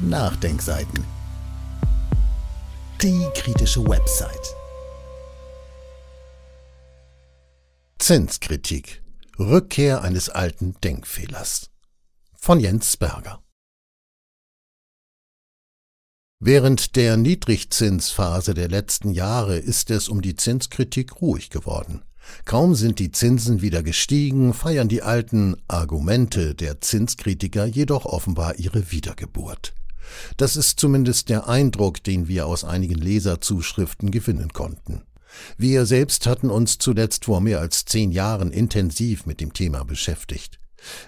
Nachdenkseiten. Die kritische Website. Zinskritik. Rückkehr eines alten Denkfehlers. Von Jens Berger. Während der Niedrigzinsphase der letzten Jahre ist es um die Zinskritik ruhig geworden. Kaum sind die Zinsen wieder gestiegen, feiern die alten Argumente der Zinskritiker jedoch offenbar ihre Wiedergeburt. Das ist zumindest der Eindruck, den wir aus einigen Leserzuschriften gewinnen konnten. Wir selbst hatten uns zuletzt vor mehr als zehn Jahren intensiv mit dem Thema beschäftigt.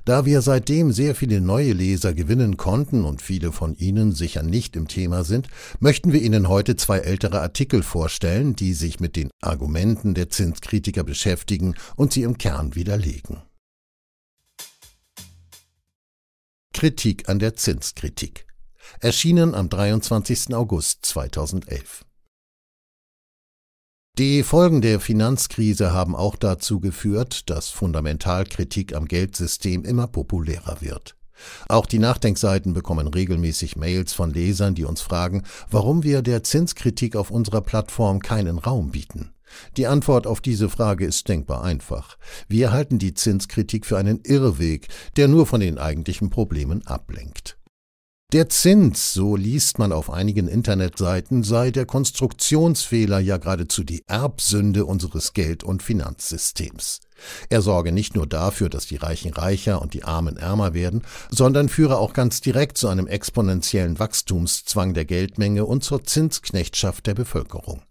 Da wir seitdem sehr viele neue Leser gewinnen konnten und viele von ihnen sicher nicht im Thema sind, möchten wir Ihnen heute zwei ältere Artikel vorstellen, die sich mit den Argumenten der Zinskritiker beschäftigen und sie im Kern widerlegen. Kritik an der Zinskritik erschienen am 23. August 2011. Die Folgen der Finanzkrise haben auch dazu geführt, dass Fundamentalkritik am Geldsystem immer populärer wird. Auch die Nachdenkseiten bekommen regelmäßig Mails von Lesern, die uns fragen, warum wir der Zinskritik auf unserer Plattform keinen Raum bieten. Die Antwort auf diese Frage ist denkbar einfach. Wir halten die Zinskritik für einen Irrweg, der nur von den eigentlichen Problemen ablenkt. Der Zins, so liest man auf einigen Internetseiten, sei der Konstruktionsfehler ja geradezu die Erbsünde unseres Geld- und Finanzsystems. Er sorge nicht nur dafür, dass die Reichen reicher und die Armen ärmer werden, sondern führe auch ganz direkt zu einem exponentiellen Wachstumszwang der Geldmenge und zur Zinsknechtschaft der Bevölkerung.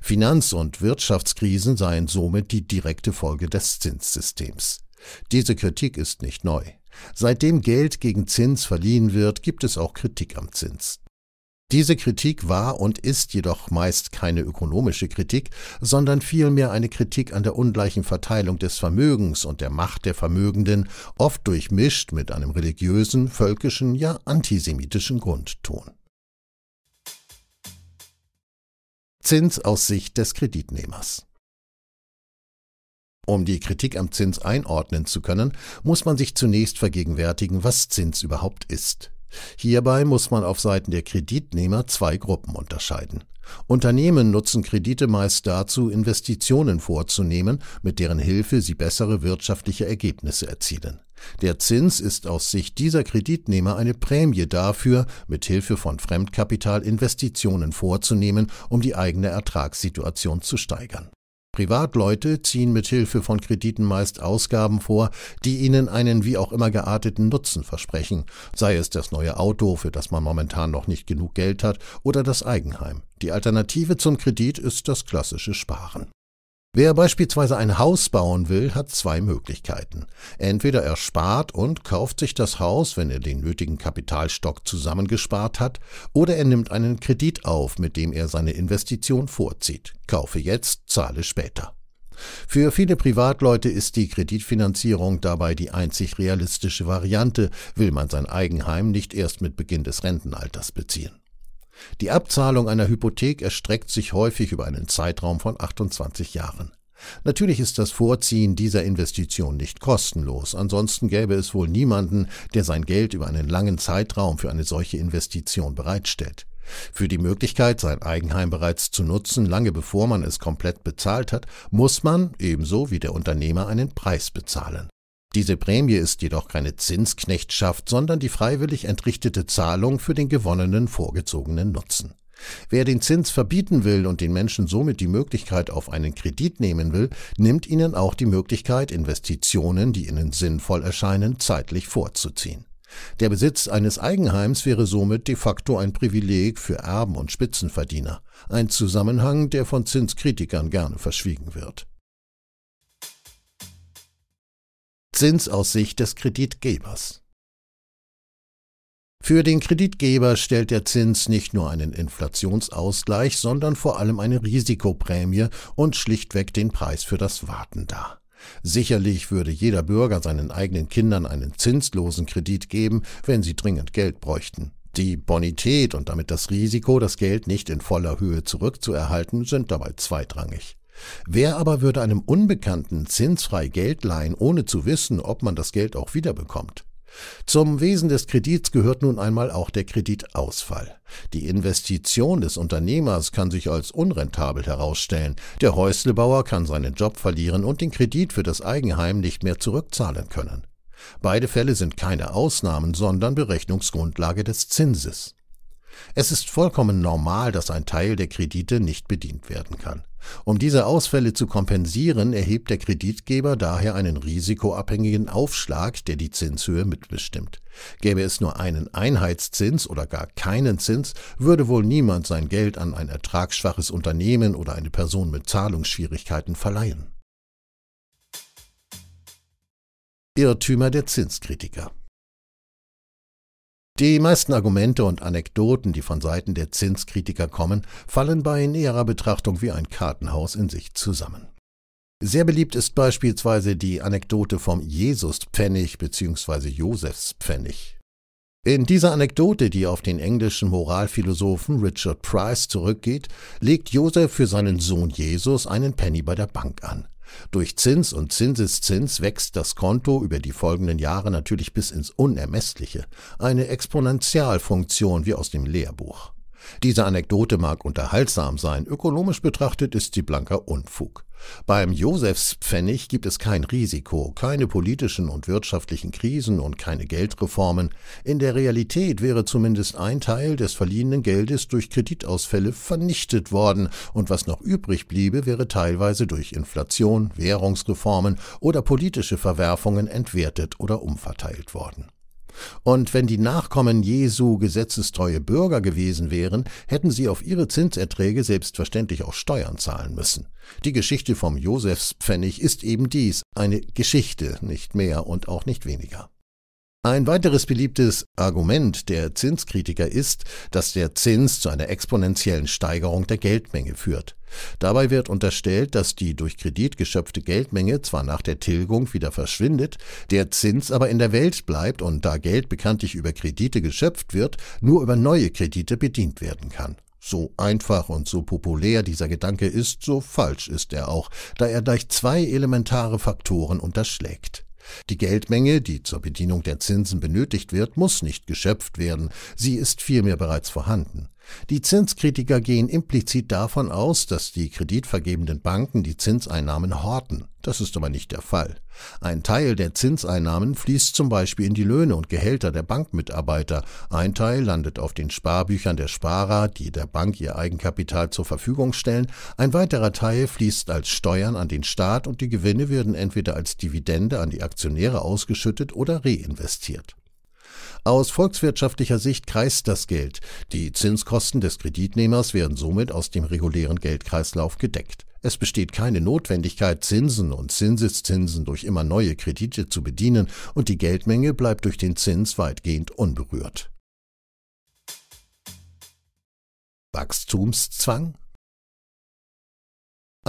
Finanz- und Wirtschaftskrisen seien somit die direkte Folge des Zinssystems. Diese Kritik ist nicht neu. Seitdem Geld gegen Zins verliehen wird, gibt es auch Kritik am Zins. Diese Kritik war und ist jedoch meist keine ökonomische Kritik, sondern vielmehr eine Kritik an der ungleichen Verteilung des Vermögens und der Macht der Vermögenden, oft durchmischt mit einem religiösen, völkischen, ja antisemitischen Grundton. Zins aus Sicht des Kreditnehmers um die Kritik am Zins einordnen zu können, muss man sich zunächst vergegenwärtigen, was Zins überhaupt ist. Hierbei muss man auf Seiten der Kreditnehmer zwei Gruppen unterscheiden. Unternehmen nutzen Kredite meist dazu, Investitionen vorzunehmen, mit deren Hilfe sie bessere wirtschaftliche Ergebnisse erzielen. Der Zins ist aus Sicht dieser Kreditnehmer eine Prämie dafür, mit Hilfe von Fremdkapital Investitionen vorzunehmen, um die eigene Ertragssituation zu steigern Privatleute ziehen mit Hilfe von Krediten meist Ausgaben vor, die ihnen einen wie auch immer gearteten Nutzen versprechen, sei es das neue Auto, für das man momentan noch nicht genug Geld hat, oder das Eigenheim. Die Alternative zum Kredit ist das klassische Sparen. Wer beispielsweise ein Haus bauen will, hat zwei Möglichkeiten. Entweder er spart und kauft sich das Haus, wenn er den nötigen Kapitalstock zusammengespart hat, oder er nimmt einen Kredit auf, mit dem er seine Investition vorzieht. Kaufe jetzt, zahle später. Für viele Privatleute ist die Kreditfinanzierung dabei die einzig realistische Variante, will man sein Eigenheim nicht erst mit Beginn des Rentenalters beziehen. Die Abzahlung einer Hypothek erstreckt sich häufig über einen Zeitraum von 28 Jahren. Natürlich ist das Vorziehen dieser Investition nicht kostenlos, ansonsten gäbe es wohl niemanden, der sein Geld über einen langen Zeitraum für eine solche Investition bereitstellt. Für die Möglichkeit, sein Eigenheim bereits zu nutzen, lange bevor man es komplett bezahlt hat, muss man, ebenso wie der Unternehmer, einen Preis bezahlen. Diese Prämie ist jedoch keine Zinsknechtschaft, sondern die freiwillig entrichtete Zahlung für den gewonnenen vorgezogenen Nutzen. Wer den Zins verbieten will und den Menschen somit die Möglichkeit auf einen Kredit nehmen will, nimmt ihnen auch die Möglichkeit, Investitionen, die ihnen sinnvoll erscheinen, zeitlich vorzuziehen. Der Besitz eines Eigenheims wäre somit de facto ein Privileg für Erben und Spitzenverdiener, ein Zusammenhang, der von Zinskritikern gerne verschwiegen wird Zinsaussicht des Kreditgebers. Für den Kreditgeber stellt der Zins nicht nur einen Inflationsausgleich, sondern vor allem eine Risikoprämie und schlichtweg den Preis für das Warten dar. Sicherlich würde jeder Bürger seinen eigenen Kindern einen zinslosen Kredit geben, wenn sie dringend Geld bräuchten. Die Bonität und damit das Risiko, das Geld nicht in voller Höhe zurückzuerhalten, sind dabei zweitrangig. Wer aber würde einem Unbekannten zinsfrei Geld leihen, ohne zu wissen, ob man das Geld auch wiederbekommt? Zum Wesen des Kredits gehört nun einmal auch der Kreditausfall. Die Investition des Unternehmers kann sich als unrentabel herausstellen, der Häuslebauer kann seinen Job verlieren und den Kredit für das Eigenheim nicht mehr zurückzahlen können. Beide Fälle sind keine Ausnahmen, sondern Berechnungsgrundlage des Zinses. Es ist vollkommen normal, dass ein Teil der Kredite nicht bedient werden kann. Um diese Ausfälle zu kompensieren, erhebt der Kreditgeber daher einen risikoabhängigen Aufschlag, der die Zinshöhe mitbestimmt. Gäbe es nur einen Einheitszins oder gar keinen Zins, würde wohl niemand sein Geld an ein ertragsschwaches Unternehmen oder eine Person mit Zahlungsschwierigkeiten verleihen. Irrtümer der Zinskritiker die meisten Argumente und Anekdoten, die von Seiten der Zinskritiker kommen, fallen bei näherer Betrachtung wie ein Kartenhaus in sich zusammen. Sehr beliebt ist beispielsweise die Anekdote vom Jesuspfennig bzw. Josefspfennig. In dieser Anekdote, die auf den englischen Moralphilosophen Richard Price zurückgeht, legt Josef für seinen Sohn Jesus einen Penny bei der Bank an. Durch Zins und Zinseszins wächst das Konto über die folgenden Jahre natürlich bis ins Unermessliche, eine Exponentialfunktion wie aus dem Lehrbuch. Diese Anekdote mag unterhaltsam sein, ökonomisch betrachtet ist sie blanker Unfug. Beim Josefspfennig gibt es kein Risiko, keine politischen und wirtschaftlichen Krisen und keine Geldreformen. In der Realität wäre zumindest ein Teil des verliehenen Geldes durch Kreditausfälle vernichtet worden, und was noch übrig bliebe, wäre teilweise durch Inflation, Währungsreformen oder politische Verwerfungen entwertet oder umverteilt worden. Und wenn die Nachkommen Jesu gesetzestreue Bürger gewesen wären, hätten sie auf ihre Zinserträge selbstverständlich auch Steuern zahlen müssen. Die Geschichte vom Josefspfennig ist eben dies, eine Geschichte, nicht mehr und auch nicht weniger. Ein weiteres beliebtes Argument der Zinskritiker ist, dass der Zins zu einer exponentiellen Steigerung der Geldmenge führt. Dabei wird unterstellt, dass die durch Kredit geschöpfte Geldmenge zwar nach der Tilgung wieder verschwindet, der Zins aber in der Welt bleibt und da Geld bekanntlich über Kredite geschöpft wird, nur über neue Kredite bedient werden kann. So einfach und so populär dieser Gedanke ist, so falsch ist er auch, da er gleich zwei elementare Faktoren unterschlägt. Die Geldmenge, die zur Bedienung der Zinsen benötigt wird, muss nicht geschöpft werden, sie ist vielmehr bereits vorhanden. Die Zinskritiker gehen implizit davon aus, dass die kreditvergebenden Banken die Zinseinnahmen horten. Das ist aber nicht der Fall. Ein Teil der Zinseinnahmen fließt zum Beispiel in die Löhne und Gehälter der Bankmitarbeiter, ein Teil landet auf den Sparbüchern der Sparer, die der Bank ihr Eigenkapital zur Verfügung stellen, ein weiterer Teil fließt als Steuern an den Staat und die Gewinne werden entweder als Dividende an die Aktionäre ausgeschüttet oder reinvestiert. Aus volkswirtschaftlicher Sicht kreist das Geld. Die Zinskosten des Kreditnehmers werden somit aus dem regulären Geldkreislauf gedeckt. Es besteht keine Notwendigkeit, Zinsen und Zinseszinsen durch immer neue Kredite zu bedienen, und die Geldmenge bleibt durch den Zins weitgehend unberührt. Wachstumszwang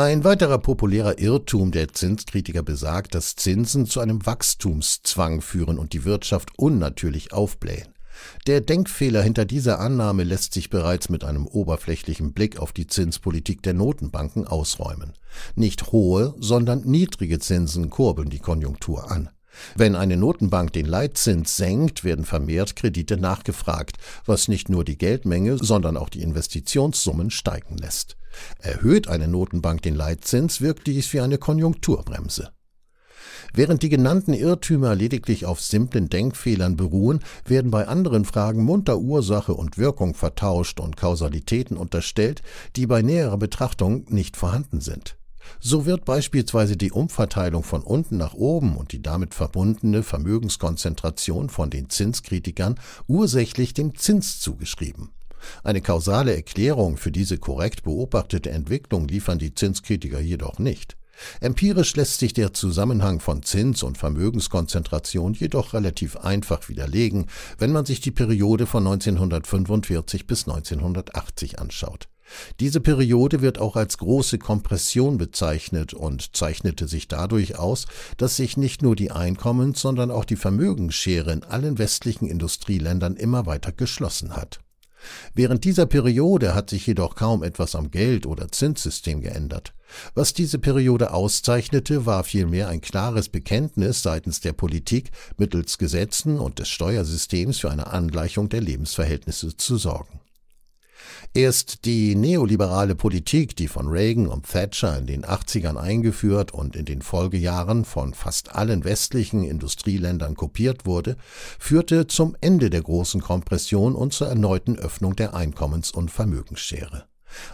ein weiterer populärer Irrtum der Zinskritiker besagt, dass Zinsen zu einem Wachstumszwang führen und die Wirtschaft unnatürlich aufblähen. Der Denkfehler hinter dieser Annahme lässt sich bereits mit einem oberflächlichen Blick auf die Zinspolitik der Notenbanken ausräumen. Nicht hohe, sondern niedrige Zinsen kurbeln die Konjunktur an. Wenn eine Notenbank den Leitzins senkt, werden vermehrt Kredite nachgefragt, was nicht nur die Geldmenge, sondern auch die Investitionssummen steigen lässt. Erhöht eine Notenbank den Leitzins, wirkt dies wie eine Konjunkturbremse. Während die genannten Irrtümer lediglich auf simplen Denkfehlern beruhen, werden bei anderen Fragen munter Ursache und Wirkung vertauscht und Kausalitäten unterstellt, die bei näherer Betrachtung nicht vorhanden sind. So wird beispielsweise die Umverteilung von unten nach oben und die damit verbundene Vermögenskonzentration von den Zinskritikern ursächlich dem Zins zugeschrieben. Eine kausale Erklärung für diese korrekt beobachtete Entwicklung liefern die Zinskritiker jedoch nicht. Empirisch lässt sich der Zusammenhang von Zins und Vermögenskonzentration jedoch relativ einfach widerlegen, wenn man sich die Periode von 1945 bis 1980 anschaut. Diese Periode wird auch als große Kompression bezeichnet und zeichnete sich dadurch aus, dass sich nicht nur die Einkommens, sondern auch die Vermögensschere in allen westlichen Industrieländern immer weiter geschlossen hat. Während dieser Periode hat sich jedoch kaum etwas am Geld- oder Zinssystem geändert. Was diese Periode auszeichnete, war vielmehr ein klares Bekenntnis seitens der Politik, mittels Gesetzen und des Steuersystems für eine Angleichung der Lebensverhältnisse zu sorgen. Erst die neoliberale Politik, die von Reagan und Thatcher in den 80ern eingeführt und in den Folgejahren von fast allen westlichen Industrieländern kopiert wurde, führte zum Ende der großen Kompression und zur erneuten Öffnung der Einkommens- und Vermögensschere.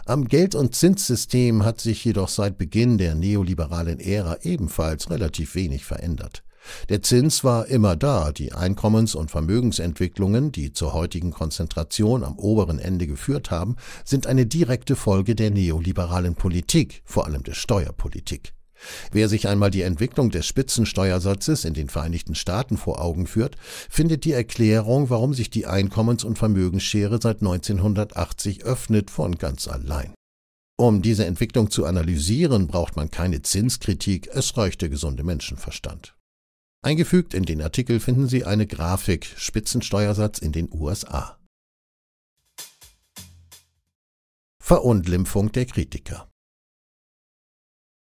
Am Geld- und Zinssystem hat sich jedoch seit Beginn der neoliberalen Ära ebenfalls relativ wenig verändert. Der Zins war immer da, die Einkommens- und Vermögensentwicklungen, die zur heutigen Konzentration am oberen Ende geführt haben, sind eine direkte Folge der neoliberalen Politik, vor allem der Steuerpolitik. Wer sich einmal die Entwicklung des Spitzensteuersatzes in den Vereinigten Staaten vor Augen führt, findet die Erklärung, warum sich die Einkommens- und Vermögensschere seit 1980 öffnet, von ganz allein. Um diese Entwicklung zu analysieren, braucht man keine Zinskritik, es reicht der gesunde Menschenverstand. Eingefügt in den Artikel finden Sie eine Grafik Spitzensteuersatz in den USA. Verunglimpfung der Kritiker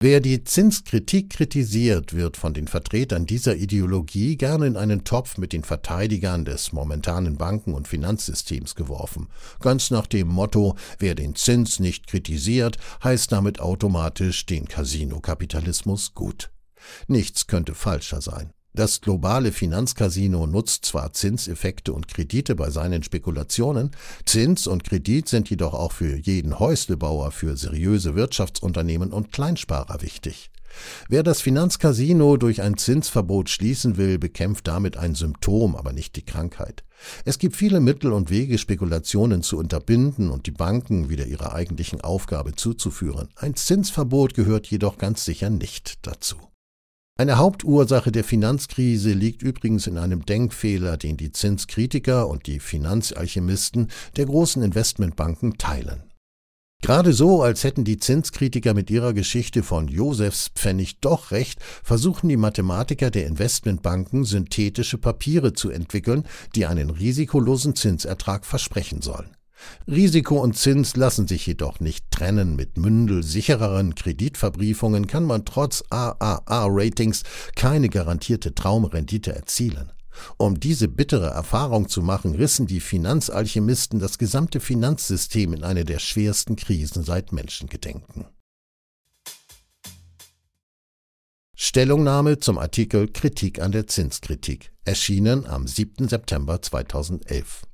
Wer die Zinskritik kritisiert, wird von den Vertretern dieser Ideologie gerne in einen Topf mit den Verteidigern des momentanen Banken- und Finanzsystems geworfen, ganz nach dem Motto, wer den Zins nicht kritisiert, heißt damit automatisch den Casino-Kapitalismus gut. Nichts könnte falscher sein. Das globale Finanzcasino nutzt zwar Zinseffekte und Kredite bei seinen Spekulationen, Zins und Kredit sind jedoch auch für jeden Häuslebauer, für seriöse Wirtschaftsunternehmen und Kleinsparer wichtig. Wer das Finanzcasino durch ein Zinsverbot schließen will, bekämpft damit ein Symptom, aber nicht die Krankheit. Es gibt viele Mittel und Wege, Spekulationen zu unterbinden und die Banken wieder ihrer eigentlichen Aufgabe zuzuführen. Ein Zinsverbot gehört jedoch ganz sicher nicht dazu. Eine Hauptursache der Finanzkrise liegt übrigens in einem Denkfehler, den die Zinskritiker und die Finanzalchemisten der großen Investmentbanken teilen. Gerade so, als hätten die Zinskritiker mit ihrer Geschichte von Josefs Pfennig doch recht, versuchen die Mathematiker der Investmentbanken synthetische Papiere zu entwickeln, die einen risikolosen Zinsertrag versprechen sollen. Risiko und Zins lassen sich jedoch nicht trennen. Mit mündelsichereren Kreditverbriefungen kann man trotz AAA-Ratings keine garantierte Traumrendite erzielen. Um diese bittere Erfahrung zu machen, rissen die Finanzalchemisten das gesamte Finanzsystem in eine der schwersten Krisen seit Menschengedenken. Stellungnahme zum Artikel Kritik an der Zinskritik, erschienen am 7. September 2011.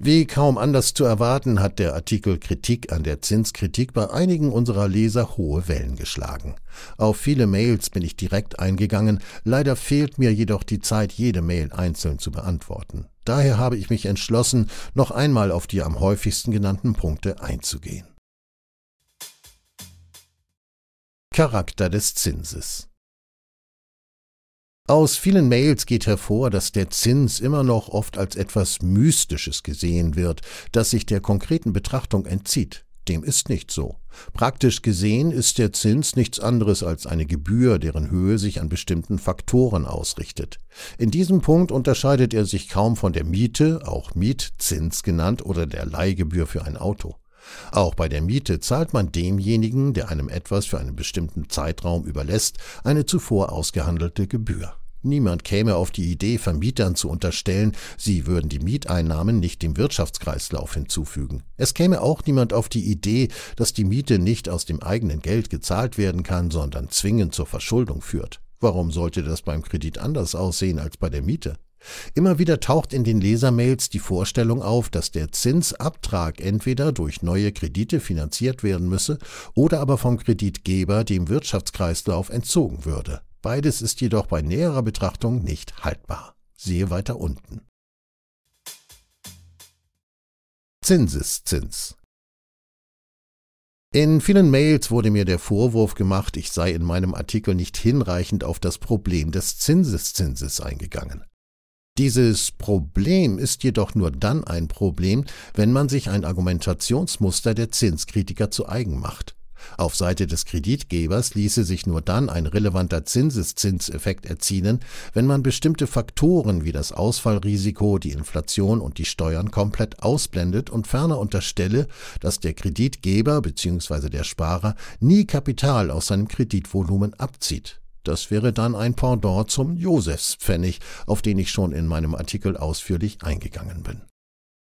Wie kaum anders zu erwarten, hat der Artikel Kritik an der Zinskritik bei einigen unserer Leser hohe Wellen geschlagen. Auf viele Mails bin ich direkt eingegangen, leider fehlt mir jedoch die Zeit, jede Mail einzeln zu beantworten. Daher habe ich mich entschlossen, noch einmal auf die am häufigsten genannten Punkte einzugehen. Charakter des Zinses aus vielen Mails geht hervor, dass der Zins immer noch oft als etwas Mystisches gesehen wird, das sich der konkreten Betrachtung entzieht. Dem ist nicht so. Praktisch gesehen ist der Zins nichts anderes als eine Gebühr, deren Höhe sich an bestimmten Faktoren ausrichtet. In diesem Punkt unterscheidet er sich kaum von der Miete, auch Mietzins genannt, oder der Leihgebühr für ein Auto. Auch bei der Miete zahlt man demjenigen, der einem etwas für einen bestimmten Zeitraum überlässt, eine zuvor ausgehandelte Gebühr. Niemand käme auf die Idee, Vermietern zu unterstellen, sie würden die Mieteinnahmen nicht dem Wirtschaftskreislauf hinzufügen. Es käme auch niemand auf die Idee, dass die Miete nicht aus dem eigenen Geld gezahlt werden kann, sondern zwingend zur Verschuldung führt. Warum sollte das beim Kredit anders aussehen als bei der Miete? Immer wieder taucht in den Lesermails die Vorstellung auf, dass der Zinsabtrag entweder durch neue Kredite finanziert werden müsse oder aber vom Kreditgeber dem Wirtschaftskreislauf entzogen würde. Beides ist jedoch bei näherer Betrachtung nicht haltbar. Siehe weiter unten. Zinseszins in vielen Mails wurde mir der Vorwurf gemacht, ich sei in meinem Artikel nicht hinreichend auf das Problem des Zinseszinses eingegangen. Dieses Problem ist jedoch nur dann ein Problem, wenn man sich ein Argumentationsmuster der Zinskritiker zu eigen macht. Auf Seite des Kreditgebers ließe sich nur dann ein relevanter Zinseszinseffekt erzielen, wenn man bestimmte Faktoren wie das Ausfallrisiko, die Inflation und die Steuern komplett ausblendet und ferner unterstelle, dass der Kreditgeber bzw. der Sparer nie Kapital aus seinem Kreditvolumen abzieht. Das wäre dann ein Pendant zum Josefspfennig, auf den ich schon in meinem Artikel ausführlich eingegangen bin.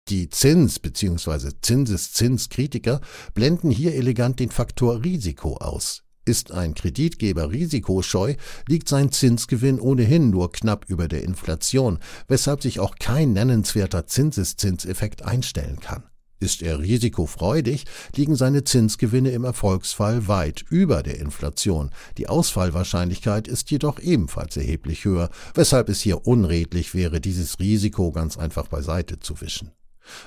Die Zins- bzw. Zinseszinskritiker blenden hier elegant den Faktor Risiko aus. Ist ein Kreditgeber risikoscheu, liegt sein Zinsgewinn ohnehin nur knapp über der Inflation, weshalb sich auch kein nennenswerter Zinseszinseffekt einstellen kann. Ist er risikofreudig, liegen seine Zinsgewinne im Erfolgsfall weit über der Inflation. Die Ausfallwahrscheinlichkeit ist jedoch ebenfalls erheblich höher, weshalb es hier unredlich wäre, dieses Risiko ganz einfach beiseite zu wischen.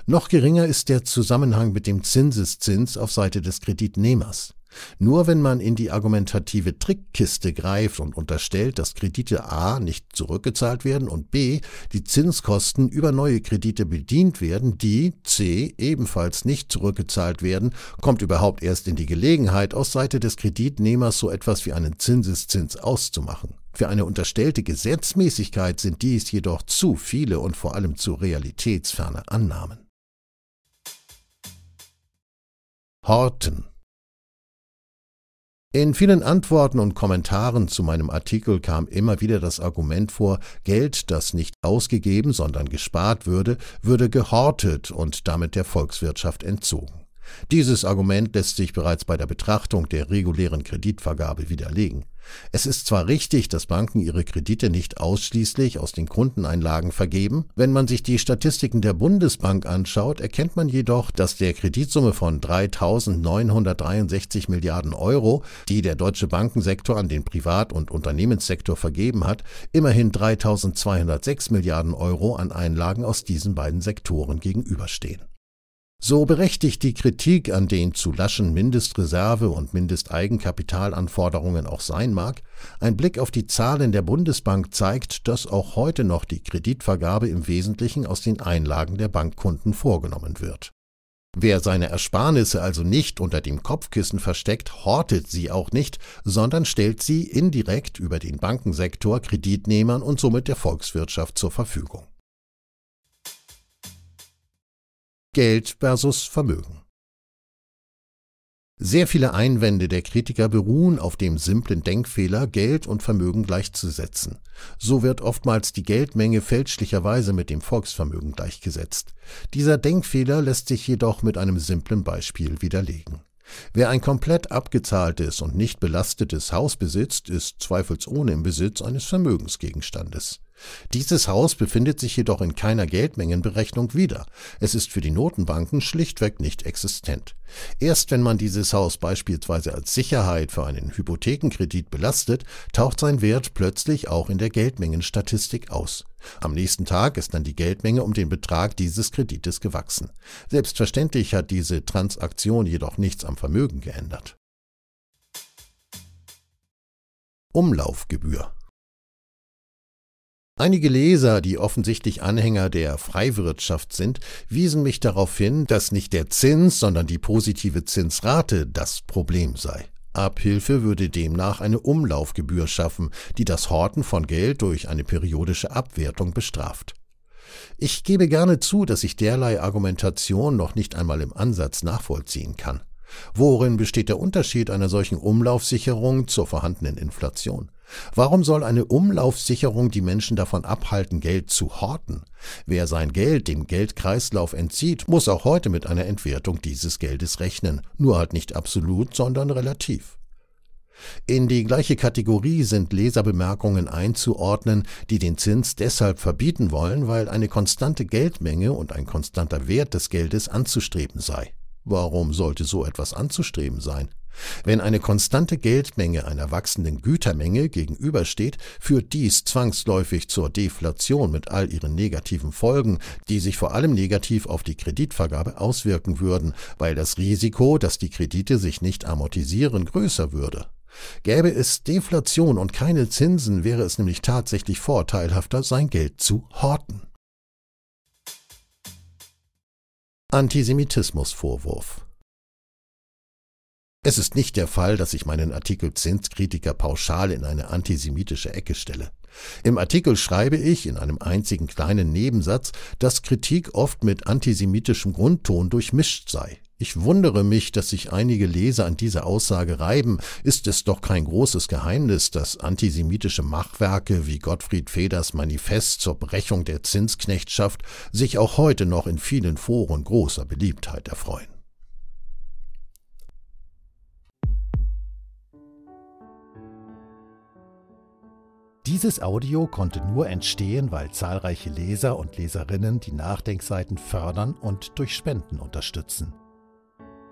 Noch geringer ist der Zusammenhang mit dem Zinseszins auf Seite des Kreditnehmers. Nur wenn man in die argumentative Trickkiste greift und unterstellt, dass Kredite a nicht zurückgezahlt werden und b die Zinskosten über neue Kredite bedient werden, die c ebenfalls nicht zurückgezahlt werden, kommt überhaupt erst in die Gelegenheit, aus Seite des Kreditnehmers so etwas wie einen Zinseszins auszumachen. Für eine unterstellte Gesetzmäßigkeit sind dies jedoch zu viele und vor allem zu realitätsferne Annahmen. Horten in vielen Antworten und Kommentaren zu meinem Artikel kam immer wieder das Argument vor, Geld, das nicht ausgegeben, sondern gespart würde, würde gehortet und damit der Volkswirtschaft entzogen. Dieses Argument lässt sich bereits bei der Betrachtung der regulären Kreditvergabe widerlegen. Es ist zwar richtig, dass Banken ihre Kredite nicht ausschließlich aus den Kundeneinlagen vergeben, wenn man sich die Statistiken der Bundesbank anschaut, erkennt man jedoch, dass der Kreditsumme von 3.963 Milliarden Euro, die der deutsche Bankensektor an den Privat- und Unternehmenssektor vergeben hat, immerhin 3.206 Milliarden Euro an Einlagen aus diesen beiden Sektoren gegenüberstehen. So berechtigt die Kritik an den zu laschen Mindestreserve- und Mindesteigenkapitalanforderungen auch sein mag, ein Blick auf die Zahlen der Bundesbank zeigt, dass auch heute noch die Kreditvergabe im Wesentlichen aus den Einlagen der Bankkunden vorgenommen wird. Wer seine Ersparnisse also nicht unter dem Kopfkissen versteckt, hortet sie auch nicht, sondern stellt sie indirekt über den Bankensektor Kreditnehmern und somit der Volkswirtschaft zur Verfügung. Geld versus Vermögen. Sehr viele Einwände der Kritiker beruhen auf dem simplen Denkfehler, Geld und Vermögen gleichzusetzen. So wird oftmals die Geldmenge fälschlicherweise mit dem Volksvermögen gleichgesetzt. Dieser Denkfehler lässt sich jedoch mit einem simplen Beispiel widerlegen. Wer ein komplett abgezahltes und nicht belastetes Haus besitzt, ist zweifelsohne im Besitz eines Vermögensgegenstandes. Dieses Haus befindet sich jedoch in keiner Geldmengenberechnung wieder. Es ist für die Notenbanken schlichtweg nicht existent. Erst wenn man dieses Haus beispielsweise als Sicherheit für einen Hypothekenkredit belastet, taucht sein Wert plötzlich auch in der Geldmengenstatistik aus. Am nächsten Tag ist dann die Geldmenge um den Betrag dieses Kredites gewachsen. Selbstverständlich hat diese Transaktion jedoch nichts am Vermögen geändert. Umlaufgebühr Einige Leser, die offensichtlich Anhänger der Freiwirtschaft sind, wiesen mich darauf hin, dass nicht der Zins, sondern die positive Zinsrate das Problem sei. Abhilfe würde demnach eine Umlaufgebühr schaffen, die das Horten von Geld durch eine periodische Abwertung bestraft. Ich gebe gerne zu, dass ich derlei Argumentation noch nicht einmal im Ansatz nachvollziehen kann. Worin besteht der Unterschied einer solchen Umlaufsicherung zur vorhandenen Inflation? Warum soll eine Umlaufsicherung die Menschen davon abhalten, Geld zu horten? Wer sein Geld dem Geldkreislauf entzieht, muss auch heute mit einer Entwertung dieses Geldes rechnen, nur halt nicht absolut, sondern relativ. In die gleiche Kategorie sind Leserbemerkungen einzuordnen, die den Zins deshalb verbieten wollen, weil eine konstante Geldmenge und ein konstanter Wert des Geldes anzustreben sei. Warum sollte so etwas anzustreben sein? Wenn eine konstante Geldmenge einer wachsenden Gütermenge gegenübersteht, führt dies zwangsläufig zur Deflation mit all ihren negativen Folgen, die sich vor allem negativ auf die Kreditvergabe auswirken würden, weil das Risiko, dass die Kredite sich nicht amortisieren, größer würde. Gäbe es Deflation und keine Zinsen, wäre es nämlich tatsächlich vorteilhafter, sein Geld zu horten. Antisemitismusvorwurf Es ist nicht der Fall, dass ich meinen Artikel Zinskritiker pauschal in eine antisemitische Ecke stelle. Im Artikel schreibe ich in einem einzigen kleinen Nebensatz, dass Kritik oft mit antisemitischem Grundton durchmischt sei. Ich wundere mich, dass sich einige Leser an dieser Aussage reiben. Ist es doch kein großes Geheimnis, dass antisemitische Machwerke wie Gottfried Feders Manifest zur Brechung der Zinsknechtschaft sich auch heute noch in vielen Foren großer Beliebtheit erfreuen. Dieses Audio konnte nur entstehen, weil zahlreiche Leser und Leserinnen die Nachdenkseiten fördern und durch Spenden unterstützen.